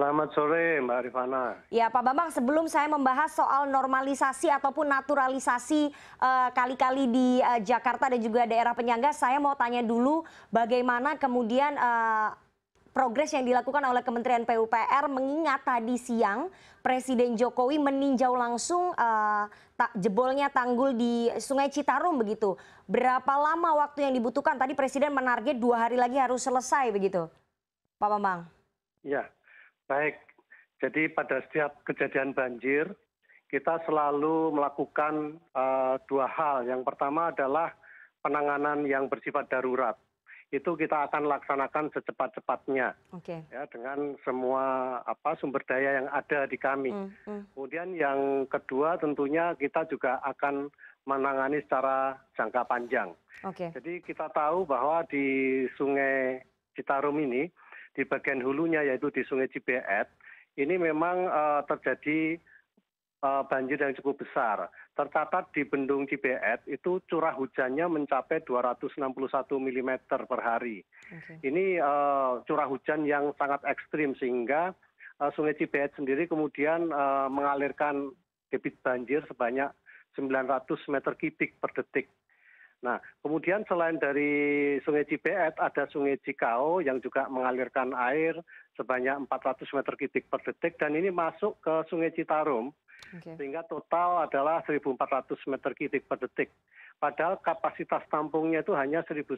Selamat sore Mbak Rifana. Ya Pak Bambang, sebelum saya membahas soal normalisasi ataupun naturalisasi eh, kali-kali uh, di uh, Jakarta dan juga daerah penyangga, saya mau tanya dulu bagaimana kemudian uh, progres yang dilakukan oleh Kementerian PUPR mengingat tadi siang Presiden Jokowi meninjau langsung uh, jebolnya tanggul di Sungai Citarum begitu. Berapa lama waktu yang dibutuhkan? Tadi Presiden menarget dua hari lagi harus selesai begitu, Pak Bambang. Ya, baik jadi pada setiap kejadian banjir kita selalu melakukan eh, dua hal yang pertama adalah penanganan yang bersifat darurat itu kita akan laksanakan secepat cepatnya ya, dengan semua sumber daya yang ada di kami hmm, hmm. kemudian yang kedua tentunya kita juga akan menangani secara jangka panjang jadi kita tahu bahwa di sungai citarum ini di bagian hulunya yaitu di sungai cibeet ini memang eh, terjadi eh, banjir yang cukup besar. Tercatat di Bendung Cibeet itu curah hujannya mencapai 261 mm per hari. Okay. Ini uh, curah hujan yang sangat ekstrim sehingga uh, Sungai Cibeet sendiri kemudian uh, mengalirkan debit banjir sebanyak 900 meter kubik per detik nah kemudian selain dari sungai cibeet ada sungai cikau yang juga mengalirkan air sebanyak 400 meter kubik per detik dan ini masuk ke sungai citarum sehingga total adalah 1.400 meter kubik per detik padahal kapasitas tampungnya itu hanya 1.100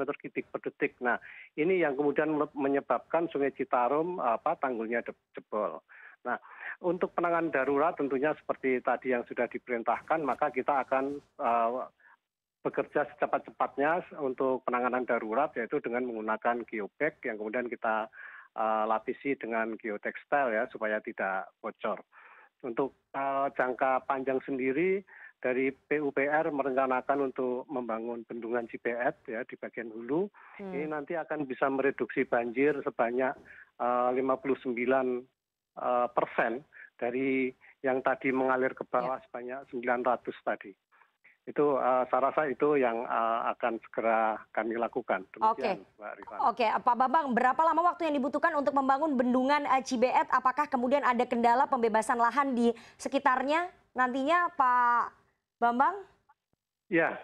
meter kubik per detik. Nah, ini yang kemudian menyebabkan Sungai Citarum apa tanggulnya jebol. Nah, untuk penanganan darurat tentunya seperti tadi yang sudah diperintahkan, maka kita akan uh, bekerja secepat cepatnya untuk penanganan darurat yaitu dengan menggunakan geopack yang kemudian kita uh, lapisi dengan geotextile ya supaya tidak bocor. Untuk uh, jangka panjang sendiri dari PUPR merencanakan untuk membangun bendungan Cibeet ya di bagian hulu. Hmm. Ini nanti akan bisa mereduksi banjir sebanyak uh, 59 uh, persen dari yang tadi mengalir ke bawah ya. sebanyak 900 tadi itu eh, saya rasa itu yang eh, akan segera kami lakukan demikian mbak rifana oke pak bambang berapa lama waktu yang dibutuhkan untuk membangun bendungan eh, cibeet apakah kemudian ada kendala pembebasan lahan di sekitarnya nantinya pak bambang ya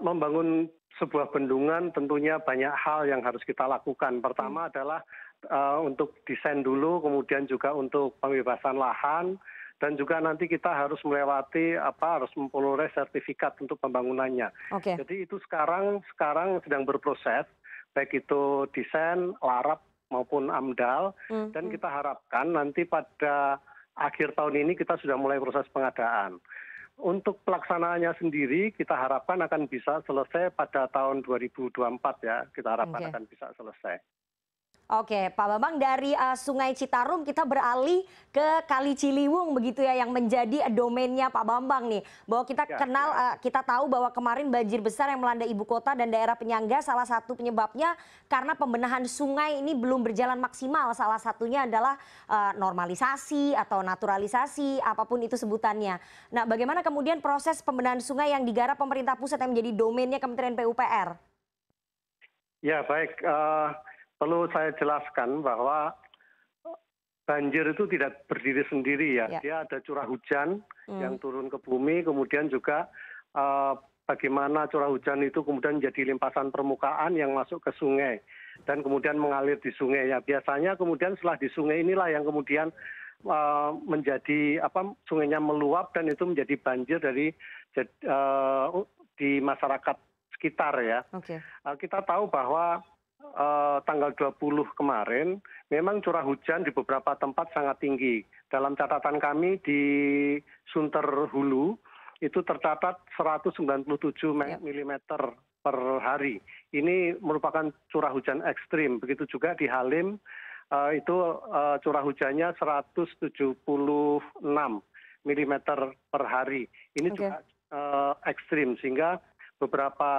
membangun sebuah bendungan tentunya banyak hal yang harus kita lakukan pertama hmm. adalah untuk desain dulu kemudian juga untuk pembebasan lahan dan juga nanti kita harus melewati apa harus memperoleh sertifikat untuk pembangunannya. Okay. Jadi itu sekarang sekarang sedang berproses baik itu desain, larap maupun amdal hmm dan hmm. kita harapkan nanti pada akhir tahun ini kita sudah mulai proses pengadaan. Untuk pelaksanaannya sendiri kita harapkan akan bisa selesai pada tahun 2024 ya. Kita harapkan okay. akan bisa selesai oke pak bambang dari eh, sungai citarum kita beralih ke kali ciliwung begitu ya yang menjadi domainnya pak bambang nih bahwa kita ya, kenal ya. Eh, kita tahu bahwa kemarin banjir besar yang melanda ibu kota dan daerah penyangga salah satu penyebabnya karena pembenahan sungai ini belum berjalan maksimal salah satunya adalah eh, normalisasi atau naturalisasi apapun itu sebutannya nah bagaimana kemudian proses pembenahan sungai yang digarap pemerintah pusat yang menjadi domainnya kementerian pupr ya baik uh perlu saya jelaskan bahwa banjir itu tidak berdiri sendiri ya. ya. Dia ada curah hujan hmm. yang turun ke bumi, kemudian juga uh, bagaimana curah hujan itu kemudian menjadi limpasan permukaan yang masuk ke sungai dan kemudian mengalir di sungai ya. Biasanya kemudian setelah di sungai inilah yang kemudian uh, menjadi apa sungainya meluap dan itu menjadi banjir dari uh, di masyarakat sekitar ya. Okay. Uh, kita tahu bahwa Eh, tanggal dua puluh kemarin memang curah hujan di beberapa tempat sangat tinggi dalam catatan kami di sunter hulu itu tercatat 197 ya. mm per hari ini merupakan curah hujan ekstrim begitu juga di halim eh, itu eh, curah hujannya 176 mm per hari ini juga ekstrim sehingga beberapa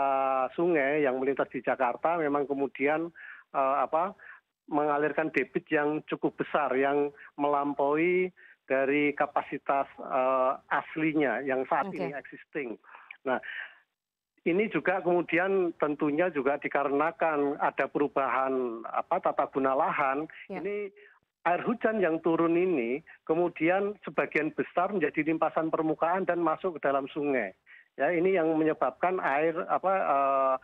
sungai yang melintas di jakarta memang kemudian eh, mengalirkan debit yang cukup besar yang melampaui dari kapasitas eh, aslinya yang saat ini existing. Nah, ini juga kemudian tentunya juga dikarenakan ada perubahan apa tata guna lahan Yeah. ini air hujan yang turun ini kemudian sebagian besar menjadi limpasan permukaan dan masuk ke dalam sungai ya ini yang menyebabkan air apa eh,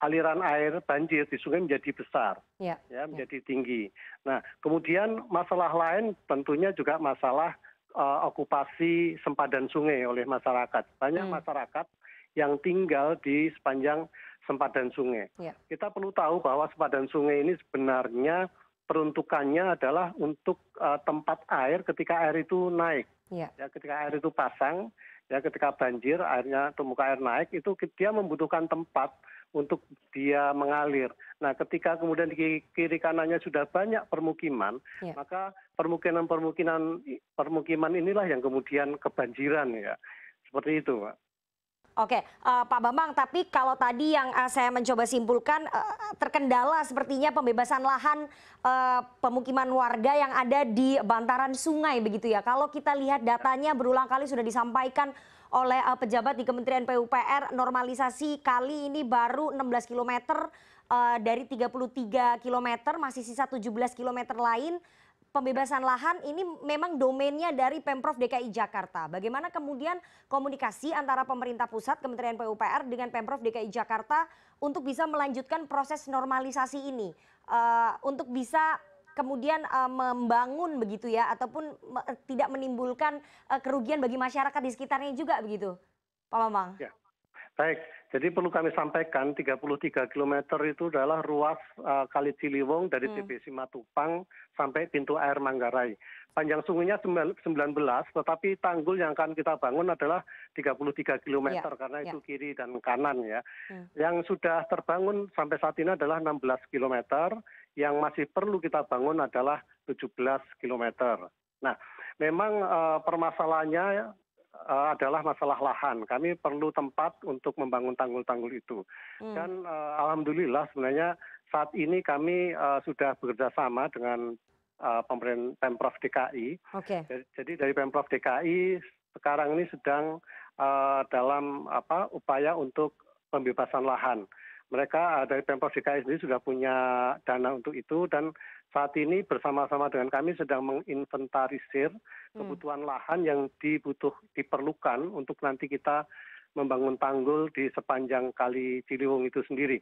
aliran air banjir di sungai menjadi besar, ya, ya. ya, menjadi tinggi. Nah, kemudian masalah lain tentunya juga masalah uh, okupasi sempadan sungai oleh masyarakat. Banyak hmm. masyarakat yang tinggal di sepanjang sempadan sungai. Ya. Kita perlu tahu bahwa sempadan sungai ini sebenarnya peruntukannya adalah untuk uh, tempat air ketika air itu naik, ya, ya ketika air itu pasang ya ketika banjir airnya muka air naik itu dia membutuhkan tempat untuk dia mengalir. Nah, ketika kemudian di kiri kanannya sudah banyak permukiman, ya. maka permukiman-permukiman permukiman inilah yang kemudian kebanjiran ya. Seperti itu, Pak oke eh, pak bambang tapi kalau tadi yang eh, saya mencoba simpulkan eh, terkendala sepertinya pembebasan lahan pemukiman warga yang ada di bantaran sungai begitu ya kalau kita lihat datanya berulang kali sudah disampaikan oleh pejabat di Kementerian PUPR normalisasi kali ini baru 16 km dari 33 km masih sisa 17 km lain pembebasan lahan ini memang domainnya dari Pemprov DKI Jakarta. Bagaimana kemudian komunikasi antara pemerintah pusat Kementerian PUPR dengan Pemprov DKI Jakarta untuk bisa melanjutkan proses normalisasi ini? Uh, untuk bisa kemudian uh, membangun begitu ya ataupun uh, tidak menimbulkan uh, kerugian bagi masyarakat di sekitarnya juga begitu. Pak Mamang. Ya. Baik, jadi perlu kami sampaikan 33 puluh km itu adalah ruas eh, kali ciliwung dari hmm. tbc matupang sampai pintu air manggarai panjang sungguhnya 19, tetapi tanggul yang akan kita bangun adalah 33 puluh tiga iya, karena karena iya. itu kiri dan kanan ya hmm. yang sudah terbangun sampai saat ini adalah 16 belas km yang masih perlu kita bangun adalah 17 belas km nah memang uh, permasalahannya Eh, adalah masalah lahan. Kami perlu tempat untuk membangun tanggul-tanggul itu. Hmm. Dan uh, alhamdulillah sebenarnya saat ini kami uh, sudah bekerja sama dengan uh, pemprov DKI. Okay. Jadi, jadi dari pemprov DKI sekarang ini sedang uh, dalam apa upaya untuk pembebasan lahan mereka eh, dari pemprov dki sendiri sudah punya dana untuk itu dan saat ini bersama-sama dengan kami sedang menginventarisir hmm. kebutuhan lahan yang dibutuh diperlukan untuk nanti kita membangun tanggul di sepanjang kali Ciliwung itu sendiri.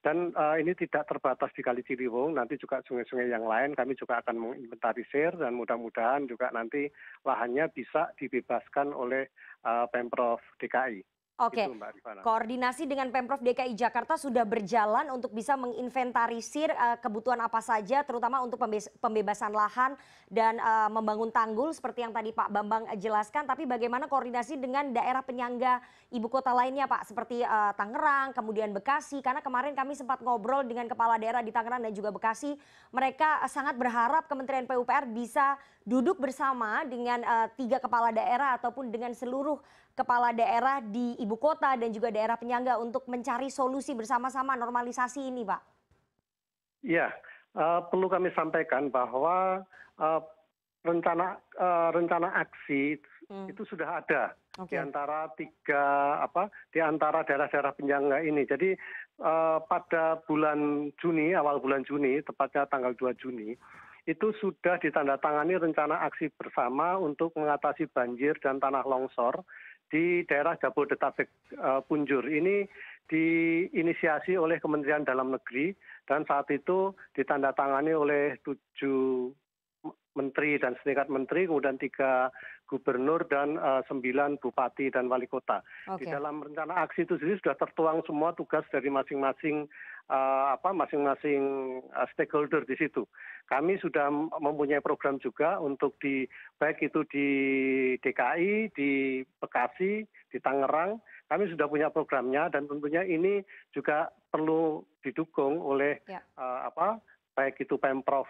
Dan uh, ini tidak terbatas di Kali Ciliwung, nanti juga sungai-sungai yang lain kami juga akan menginventarisir dan mudah-mudahan juga nanti lahannya bisa dibebaskan oleh uh, Pemprov DKI oke gitu, koordinasi dengan pemprov dki jakarta sudah berjalan untuk bisa menginventarisir eh, kebutuhan apa saja terutama untuk pembebasan lahan dan eh, membangun tanggul seperti yang tadi pak bambang jelaskan tapi bagaimana koordinasi dengan daerah penyangga ibu kota lainnya pak seperti eh, tangerang kemudian bekasi karena kemarin kami sempat ngobrol dengan kepala daerah di tangerang dan juga bekasi mereka sangat berharap kementerian pupr bisa duduk bersama dengan tiga kepala daerah ataupun dengan seluruh kepala daerah di ibu ibu kota dan juga daerah penyangga untuk mencari solusi bersama-sama normalisasi ini, Pak? Ya, uh, perlu kami sampaikan bahwa uh, rencana uh, rencana aksi hmm. itu sudah ada okay. di antara tiga apa di antara daerah-daerah penyangga ini. Jadi uh, pada bulan Juni awal bulan Juni tepatnya tanggal 2 Juni itu sudah ditandatangani rencana aksi bersama untuk mengatasi banjir dan tanah longsor di daerah jabodetabek eh, punjur ini diinisiasi oleh kementerian dalam negeri dan saat itu ditandatangani oleh tujuh menteri dan setingkat menteri kemudian tiga gubernur dan uh, sembilan bupati dan wali kota okay. di dalam rencana aksi itu sendiri sudah tertuang semua tugas dari masing-masing Eh, apa masing masing eh, stakeholder di situ. Kami sudah mempunyai program juga untuk di baik itu di DKI, di Bekasi, di Tangerang, kami sudah punya programnya dan tentunya ini juga perlu didukung oleh ya. uh, apa baik itu Pemprov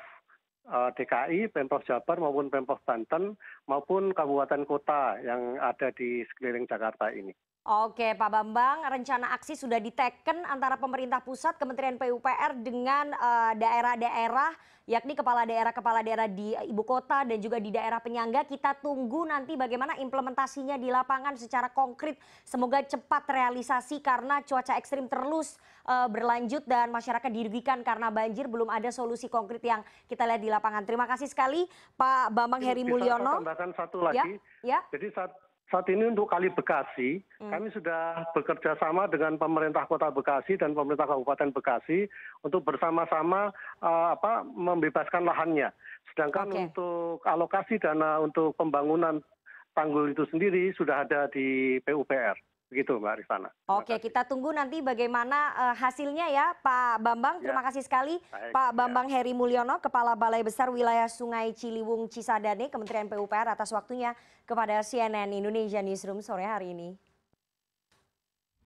DKI, Pemprov Jabar maupun Pemprov Banten maupun kabupaten kota yang ada di sekeliling Jakarta ini oke pak bambang rencana aksi sudah diteken antara pemerintah pusat kementerian pupr dengan daerah daerah yakni kepala daerah kepala daerah di ibu kota dan juga di daerah penyangga kita tunggu nanti bagaimana implementasinya di lapangan secara konkret semoga cepat realisasi karena cuaca ekstrim terus eh, berlanjut dan masyarakat dirugikan karena banjir belum ada solusi konkret yang kita lihat di lapangan terima kasih sekali pak bambang heri mulyono satu ya, lagi ya, ya. jadi saat saat ini untuk kali bekasi hmm. kami sudah bekerja sama dengan pemerintah kota bekasi dan pemerintah kabupaten bekasi untuk bersama sama eh, membebaskan lahannya sedangkan untuk alokasi dana untuk pembangunan tanggul itu sendiri sudah ada di pupr Begitu Mbak Rifana. Oke, kita tunggu nanti bagaimana uh, hasilnya ya Pak Bambang. Ya. Terima ya. kasih sekali Baik, Pak ya. Bambang ya. Heri Mulyono, Kepala Balai Besar Wilayah Sungai Ciliwung Cisadane, Kementerian PUPR atas waktunya kepada CNN Indonesia Newsroom sore hari ini.